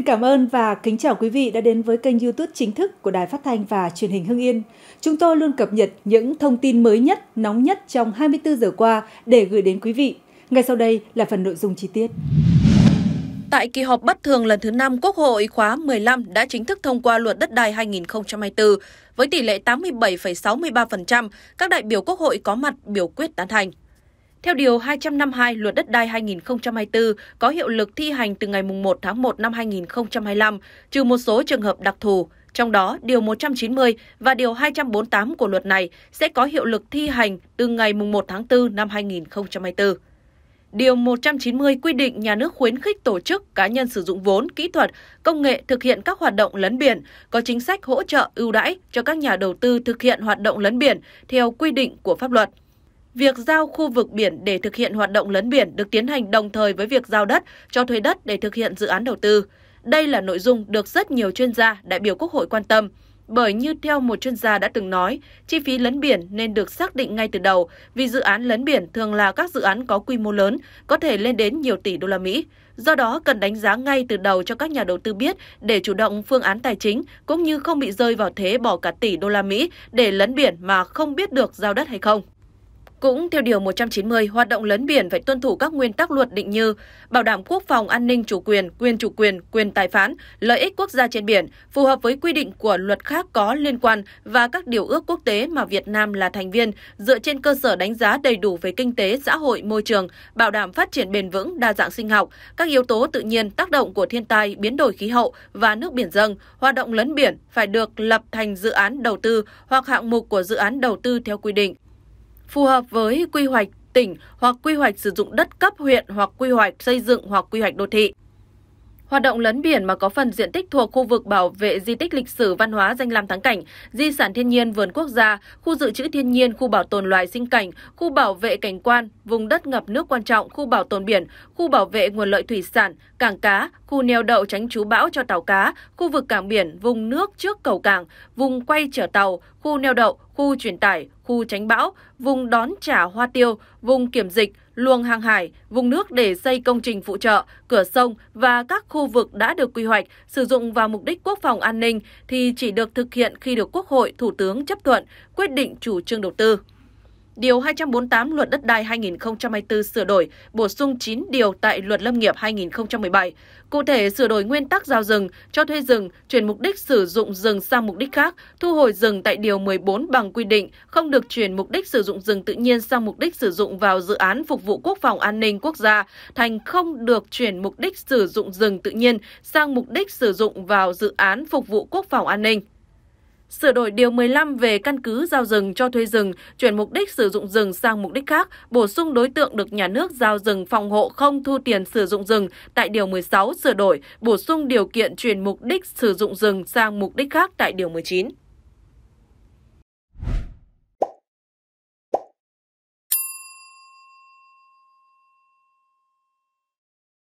Xin cảm ơn và kính chào quý vị đã đến với kênh YouTube chính thức của Đài Phát thanh và Truyền hình Hưng Yên. Chúng tôi luôn cập nhật những thông tin mới nhất, nóng nhất trong 24 giờ qua để gửi đến quý vị. Ngay sau đây là phần nội dung chi tiết. Tại kỳ họp bất thường lần thứ 5, Quốc hội khóa 15 đã chính thức thông qua luật đất đai 2024. Với tỷ lệ 87,63%, các đại biểu Quốc hội có mặt biểu quyết tán thành. Theo Điều 252 Luật Đất đai 2024 có hiệu lực thi hành từ ngày 1 tháng 1 năm 2025, trừ một số trường hợp đặc thù, trong đó Điều 190 và Điều 248 của luật này sẽ có hiệu lực thi hành từ ngày 1 tháng 4 năm 2024. Điều 190 quy định nhà nước khuyến khích tổ chức cá nhân sử dụng vốn, kỹ thuật, công nghệ thực hiện các hoạt động lấn biển, có chính sách hỗ trợ ưu đãi cho các nhà đầu tư thực hiện hoạt động lấn biển theo quy định của pháp luật. Việc giao khu vực biển để thực hiện hoạt động lấn biển được tiến hành đồng thời với việc giao đất cho thuê đất để thực hiện dự án đầu tư. Đây là nội dung được rất nhiều chuyên gia, đại biểu Quốc hội quan tâm. Bởi như theo một chuyên gia đã từng nói, chi phí lấn biển nên được xác định ngay từ đầu vì dự án lấn biển thường là các dự án có quy mô lớn, có thể lên đến nhiều tỷ đô la Mỹ. Do đó, cần đánh giá ngay từ đầu cho các nhà đầu tư biết để chủ động phương án tài chính, cũng như không bị rơi vào thế bỏ cả tỷ đô la Mỹ để lấn biển mà không biết được giao đất hay không. Cũng theo Điều 190, hoạt động lấn biển phải tuân thủ các nguyên tắc luật định như bảo đảm quốc phòng, an ninh, chủ quyền, quyền chủ quyền, quyền tài phán, lợi ích quốc gia trên biển, phù hợp với quy định của luật khác có liên quan và các điều ước quốc tế mà Việt Nam là thành viên, dựa trên cơ sở đánh giá đầy đủ về kinh tế, xã hội, môi trường, bảo đảm phát triển bền vững, đa dạng sinh học, các yếu tố tự nhiên, tác động của thiên tai, biến đổi khí hậu và nước biển dân hoạt động lấn biển phải được lập thành dự án đầu tư hoặc hạng mục của dự án đầu tư theo quy định phù hợp với quy hoạch tỉnh hoặc quy hoạch sử dụng đất cấp huyện hoặc quy hoạch xây dựng hoặc quy hoạch đô thị. Hoạt động lấn biển mà có phần diện tích thuộc khu vực bảo vệ di tích lịch sử văn hóa danh lam thắng cảnh, di sản thiên nhiên vườn quốc gia, khu dự trữ thiên nhiên, khu bảo tồn loài sinh cảnh, khu bảo vệ cảnh quan, vùng đất ngập nước quan trọng, khu bảo tồn biển, khu bảo vệ nguồn lợi thủy sản, cảng cá, khu neo đậu tránh trú bão cho tàu cá, khu vực cảng biển, vùng nước trước cầu cảng, vùng quay chở tàu, khu neo đậu, khu chuyển tải, khu tránh bão, vùng đón trả hoa tiêu, vùng kiểm dịch, luồng hàng hải, vùng nước để xây công trình phụ trợ, cửa sông và các khu vực đã được quy hoạch sử dụng vào mục đích quốc phòng an ninh thì chỉ được thực hiện khi được Quốc hội, Thủ tướng chấp thuận quyết định chủ trương đầu tư. Điều 248 Luật Đất đai 2024 sửa đổi, bổ sung 9 điều tại Luật Lâm nghiệp 2017. Cụ thể, sửa đổi nguyên tắc giao rừng, cho thuê rừng, chuyển mục đích sử dụng rừng sang mục đích khác, thu hồi rừng tại Điều 14 bằng quy định, không được chuyển mục đích sử dụng rừng tự nhiên sang mục đích sử dụng vào dự án phục vụ quốc phòng an ninh quốc gia, thành không được chuyển mục đích sử dụng rừng tự nhiên sang mục đích sử dụng vào dự án phục vụ quốc phòng an ninh sửa đổi Điều 15 về căn cứ giao rừng cho thuê rừng, chuyển mục đích sử dụng rừng sang mục đích khác, bổ sung đối tượng được nhà nước giao rừng phòng hộ không thu tiền sử dụng rừng tại Điều 16 sửa đổi, bổ sung điều kiện chuyển mục đích sử dụng rừng sang mục đích khác tại Điều 19.